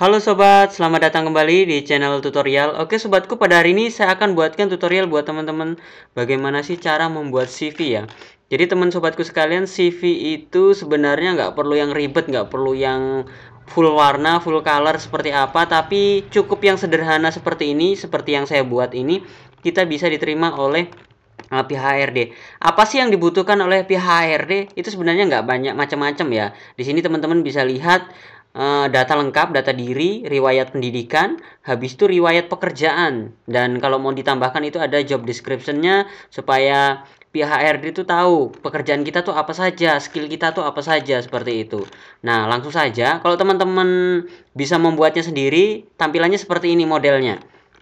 Halo sobat, selamat datang kembali di channel tutorial. Oke sobatku, pada hari ini saya akan buatkan tutorial buat teman-teman bagaimana sih cara membuat CV ya. Jadi teman sobatku sekalian, CV itu sebenarnya nggak perlu yang ribet, nggak perlu yang full warna, full color seperti apa, tapi cukup yang sederhana seperti ini, seperti yang saya buat ini, kita bisa diterima oleh eh, pihak HRD. Apa sih yang dibutuhkan oleh pihak HRD? Itu sebenarnya nggak banyak macam-macam ya. Di sini teman-teman bisa lihat Eh, data lengkap, data diri, riwayat pendidikan, habis itu riwayat pekerjaan. Dan kalau mau ditambahkan itu ada job description-nya supaya pihak HRD itu tahu pekerjaan kita tuh apa saja, skill kita tuh apa saja seperti itu. Nah, langsung saja kalau teman-teman bisa membuatnya sendiri, tampilannya seperti ini modelnya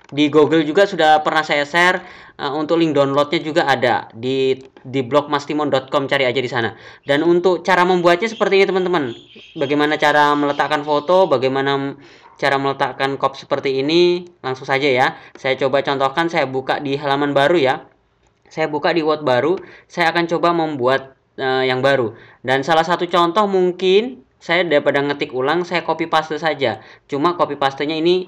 di Google juga sudah pernah saya share uh, untuk link downloadnya juga ada di di blog mastimon.com cari aja di sana dan untuk cara membuatnya seperti ini teman-teman bagaimana cara meletakkan foto bagaimana cara meletakkan kop seperti ini langsung saja ya saya coba contohkan saya buka di halaman baru ya saya buka di Word baru saya akan coba membuat uh, yang baru dan salah satu contoh mungkin saya daripada ngetik ulang saya copy paste saja cuma copy pastenya ini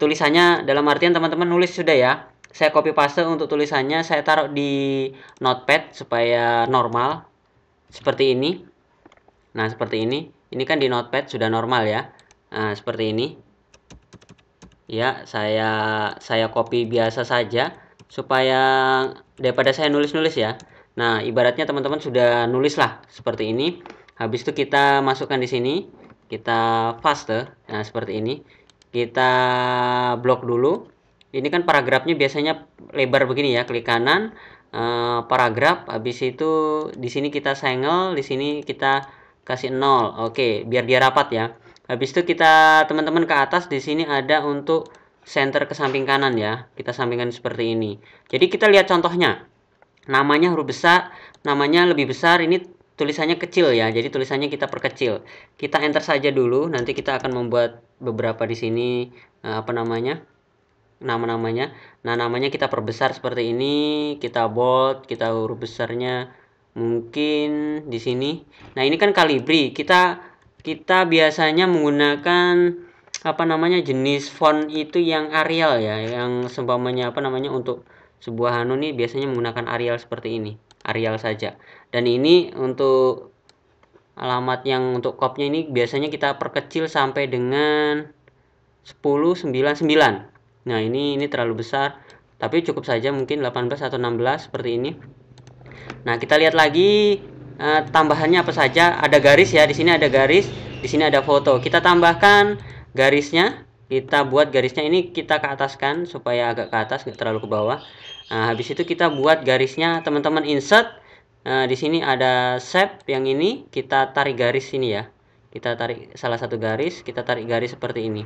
tulisannya dalam artian teman-teman nulis sudah ya saya copy paste untuk tulisannya saya taruh di notepad supaya normal seperti ini nah seperti ini ini kan di notepad sudah normal ya nah seperti ini ya saya saya copy biasa saja supaya daripada saya nulis-nulis ya nah ibaratnya teman-teman sudah nulis lah seperti ini habis itu kita masukkan di sini kita paste nah seperti ini kita blok dulu ini kan paragrafnya biasanya lebar begini ya klik kanan eh, paragraf habis itu di sini kita single di sini kita kasih nol oke biar dia rapat ya habis itu kita teman-teman ke atas di sini ada untuk center ke samping kanan ya kita sampingkan seperti ini jadi kita lihat contohnya namanya huruf besar namanya lebih besar ini tulisannya kecil ya jadi tulisannya kita perkecil kita enter saja dulu nanti kita akan membuat beberapa di sini uh, apa namanya nama-namanya nah namanya kita perbesar seperti ini kita bold kita huruf besarnya mungkin di sini nah ini kan kalibri kita kita biasanya menggunakan apa namanya jenis font itu yang Arial ya yang seumpamanya apa namanya untuk sebuah Hanu nih biasanya menggunakan Arial seperti ini Arial saja dan ini untuk alamat yang untuk kopnya ini biasanya kita perkecil sampai dengan 1099 nah ini ini terlalu besar tapi cukup saja mungkin 18 atau 16 seperti ini nah kita lihat lagi eh, tambahannya apa saja ada garis ya di sini ada garis di sini ada foto kita tambahkan garisnya kita buat garisnya ini kita ke ataskan supaya agak ke atas nggak terlalu ke bawah nah habis itu kita buat garisnya teman-teman insert Nah, di sini ada shape yang ini kita tarik garis ini ya. Kita tarik salah satu garis, kita tarik garis seperti ini.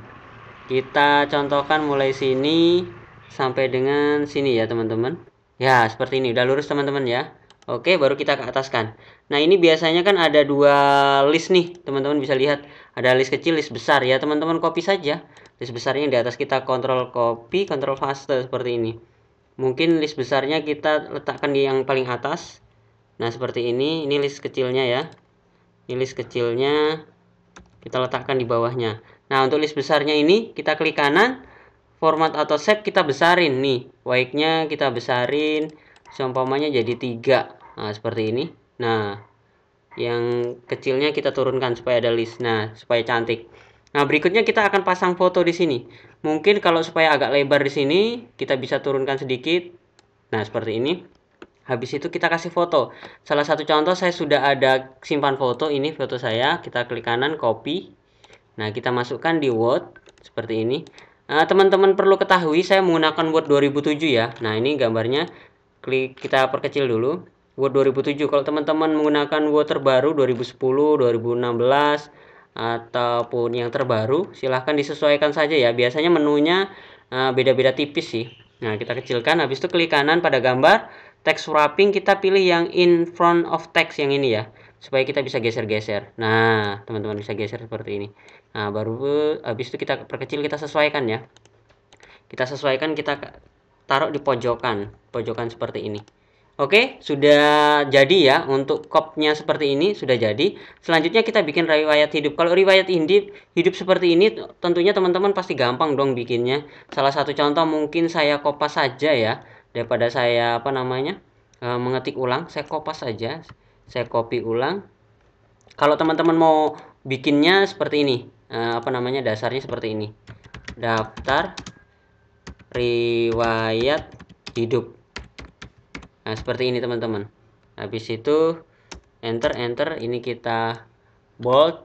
Kita contohkan mulai sini sampai dengan sini ya, teman-teman. Ya, seperti ini. Udah lurus, teman-teman ya. Oke, baru kita ke ataskan. Nah, ini biasanya kan ada dua list nih, teman-teman bisa lihat. Ada list kecil, list besar ya, teman-teman copy saja. List besarnya di atas kita kontrol copy, kontrol paste seperti ini. Mungkin list besarnya kita letakkan di yang paling atas nah seperti ini ini list kecilnya ya ini list kecilnya kita letakkan di bawahnya nah untuk list besarnya ini kita klik kanan format atau set kita besarin nih wake-nya kita besarin seumpamanya jadi tiga nah seperti ini nah yang kecilnya kita turunkan supaya ada list nah supaya cantik nah berikutnya kita akan pasang foto di sini mungkin kalau supaya agak lebar di sini kita bisa turunkan sedikit nah seperti ini habis itu kita kasih foto salah satu contoh saya sudah ada simpan foto ini foto saya kita klik kanan copy nah kita masukkan di Word seperti ini eh, teman-teman nah, perlu ketahui saya menggunakan Word 2007 ya nah ini gambarnya klik kita perkecil dulu Word 2007 kalau teman-teman menggunakan Word terbaru 2010 2016 ataupun yang terbaru silahkan disesuaikan saja ya biasanya menunya eh, beda-beda uh, tipis sih nah kita kecilkan habis itu klik kanan pada gambar text wrapping kita pilih yang in front of text yang ini ya supaya kita bisa geser-geser nah teman-teman bisa geser seperti ini nah baru habis itu kita perkecil kita sesuaikan ya kita sesuaikan kita taruh di pojokan pojokan seperti ini Oke, sudah jadi ya untuk kopnya seperti ini sudah jadi. Selanjutnya kita bikin riwayat hidup. Kalau riwayat hidup hidup seperti ini tentunya teman-teman pasti gampang dong bikinnya. Salah satu contoh mungkin saya kopas saja ya daripada saya apa namanya e, mengetik ulang saya kopas saja saya copy ulang kalau teman-teman mau bikinnya seperti ini e, apa namanya dasarnya seperti ini daftar riwayat hidup nah seperti ini teman-teman habis itu enter enter ini kita bold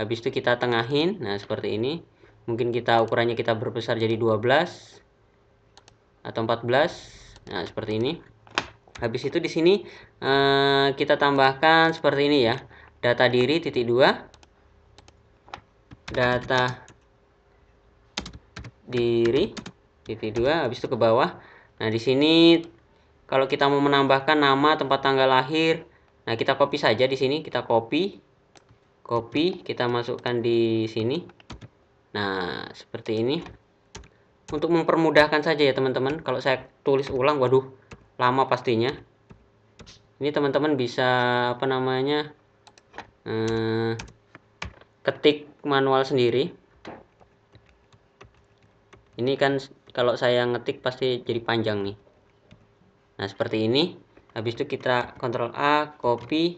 habis itu kita tengahin nah seperti ini mungkin kita ukurannya kita berbesar jadi 12 atau 14 nah seperti ini habis itu di sini eh, kita tambahkan seperti ini ya data diri titik dua data diri titik dua habis itu ke bawah nah di sini kalau kita mau menambahkan nama tempat tanggal lahir nah kita copy saja di sini kita copy copy kita masukkan di sini nah seperti ini untuk mempermudahkan saja ya teman-teman kalau saya tulis ulang waduh lama pastinya ini teman-teman bisa apa namanya eh, ketik manual sendiri ini kan kalau saya ngetik pasti jadi panjang nih nah seperti ini habis itu kita kontrol A copy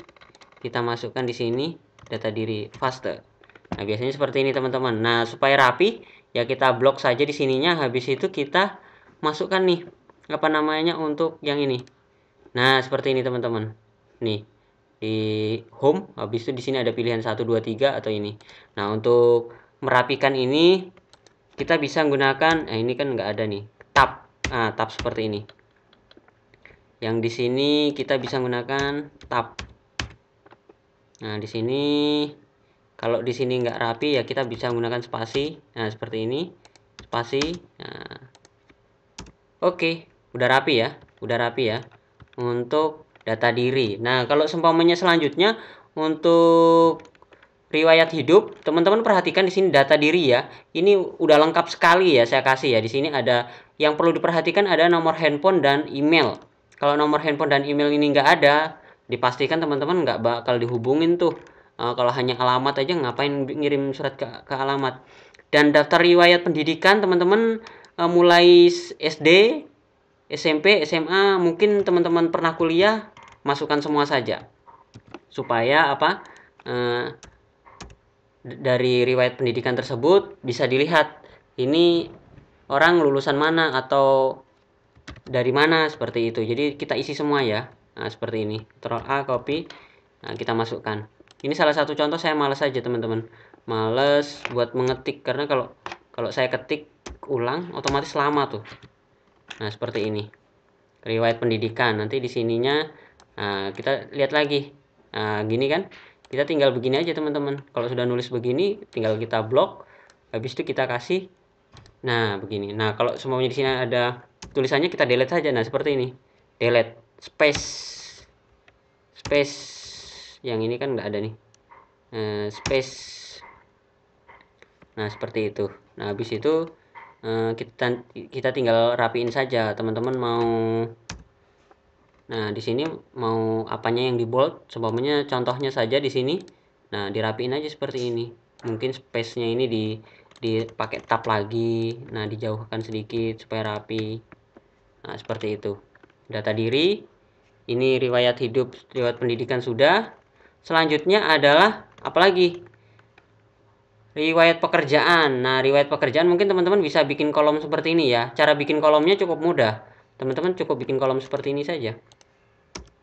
kita masukkan di sini data diri faster nah biasanya seperti ini teman-teman nah supaya rapi ya kita blok saja di sininya habis itu kita masukkan nih apa namanya untuk yang ini nah seperti ini teman-teman nih di home habis itu di sini ada pilihan 1 2 3 atau ini nah untuk merapikan ini kita bisa menggunakan nah eh, ini kan nggak ada nih tab nah tab seperti ini yang di sini kita bisa menggunakan tab nah di sini kalau di sini nggak rapi ya kita bisa menggunakan spasi nah seperti ini spasi nah. oke udah rapi ya udah rapi ya untuk data diri nah kalau seumpamanya selanjutnya untuk riwayat hidup teman-teman perhatikan di sini data diri ya ini udah lengkap sekali ya saya kasih ya di sini ada yang perlu diperhatikan ada nomor handphone dan email kalau nomor handphone dan email ini nggak ada dipastikan teman-teman nggak bakal dihubungin tuh uh, kalau hanya alamat aja ngapain ngirim surat ke, ke alamat dan daftar riwayat pendidikan teman-teman uh, mulai SD SMP SMA mungkin teman-teman pernah kuliah masukkan semua saja supaya apa uh, dari riwayat pendidikan tersebut bisa dilihat ini orang lulusan mana atau dari mana seperti itu jadi kita isi semua ya nah, seperti ini Ctrl A copy nah, kita masukkan ini salah satu contoh saya males aja teman-teman males buat mengetik karena kalau kalau saya ketik ulang otomatis lama tuh nah seperti ini riwayat pendidikan nanti di sininya uh, kita lihat lagi nah, gini kan kita tinggal begini aja teman-teman kalau sudah nulis begini tinggal kita blok habis itu kita kasih nah begini nah kalau semuanya di sini ada tulisannya kita delete saja nah seperti ini delete space space yang ini kan nggak ada nih eh, space nah seperti itu nah habis itu eh, kita kita tinggal rapiin saja teman-teman mau nah di sini mau apanya yang di bold sebabnya contohnya saja di sini nah dirapiin aja seperti ini mungkin space-nya ini di dipakai tab lagi nah dijauhkan sedikit supaya rapi nah seperti itu data diri ini riwayat hidup riwayat pendidikan sudah selanjutnya adalah apalagi riwayat pekerjaan. Nah, riwayat pekerjaan mungkin teman-teman bisa bikin kolom seperti ini ya. Cara bikin kolomnya cukup mudah. Teman-teman cukup bikin kolom seperti ini saja.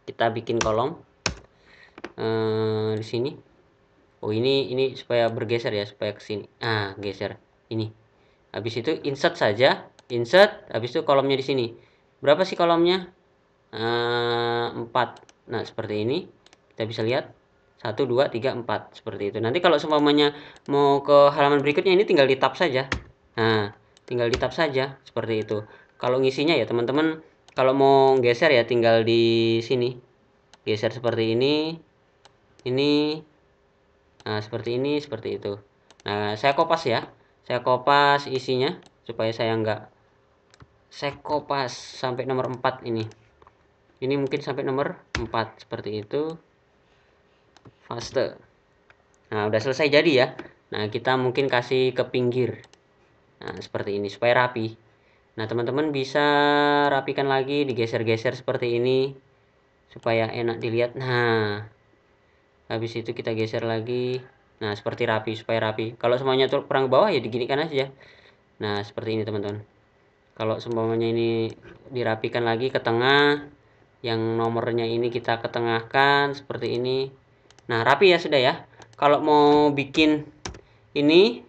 Kita bikin kolom ehm, di sini. Oh, ini ini supaya bergeser ya, supaya ke sini. Ah, geser. Ini. Habis itu insert saja, insert, habis itu kolomnya di sini. Berapa sih kolomnya? Ehm, 4. Nah, seperti ini. Kita bisa lihat 1, 2, 3, 4 seperti itu nanti kalau semuanya mau ke halaman berikutnya ini tinggal di tab saja nah tinggal di tab saja seperti itu kalau ngisinya ya teman-teman kalau mau geser ya tinggal di sini geser seperti ini ini nah seperti ini seperti itu nah saya kopas ya saya kopas isinya supaya saya enggak saya kopas sampai nomor 4 ini ini mungkin sampai nomor 4 seperti itu faster. nah udah selesai jadi ya nah kita mungkin kasih ke pinggir nah seperti ini supaya rapi nah teman-teman bisa rapikan lagi digeser-geser seperti ini supaya enak dilihat nah habis itu kita geser lagi nah seperti rapi supaya rapi kalau semuanya turun perang bawah ya kan aja nah seperti ini teman-teman kalau semuanya ini dirapikan lagi ke tengah yang nomornya ini kita ketengahkan seperti ini nah rapi ya sudah ya kalau mau bikin ini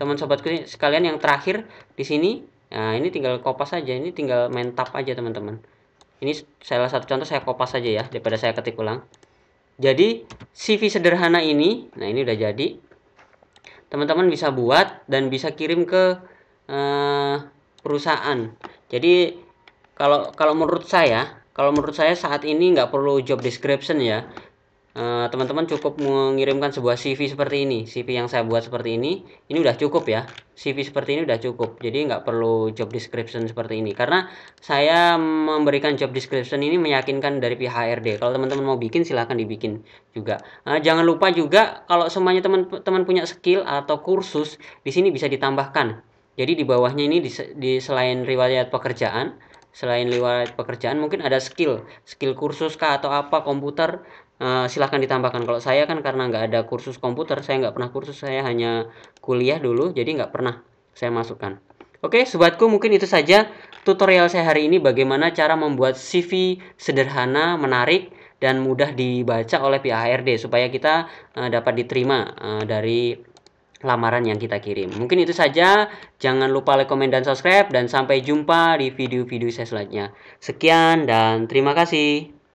teman sobatku sekalian yang terakhir di sini nah ini tinggal kopas saja ini tinggal main tap aja teman-teman ini salah satu contoh saya kopas saja ya daripada saya ketik ulang jadi CV sederhana ini nah ini udah jadi teman-teman bisa buat dan bisa kirim ke eh, perusahaan jadi kalau kalau menurut saya kalau menurut saya saat ini nggak perlu job description ya Eh, teman-teman cukup mengirimkan sebuah CV seperti ini CV yang saya buat seperti ini ini udah cukup ya CV seperti ini udah cukup jadi nggak perlu job description seperti ini karena saya memberikan job description ini meyakinkan dari pihak HRD kalau teman-teman mau bikin silahkan dibikin juga uh, jangan lupa juga kalau semuanya teman-teman punya skill atau kursus di sini bisa ditambahkan jadi di bawahnya ini di, di selain riwayat pekerjaan selain riwayat pekerjaan mungkin ada skill skill kursus kah atau apa komputer Eh, silahkan ditambahkan kalau saya kan karena nggak ada kursus komputer saya nggak pernah kursus saya hanya kuliah dulu jadi nggak pernah saya masukkan oke sobatku mungkin itu saja tutorial saya hari ini bagaimana cara membuat CV sederhana menarik dan mudah dibaca oleh pihak HRD supaya kita uh, dapat diterima uh, dari lamaran yang kita kirim. Mungkin itu saja. Jangan lupa like, komen, dan subscribe. Dan sampai jumpa di video-video saya selanjutnya. Sekian dan terima kasih.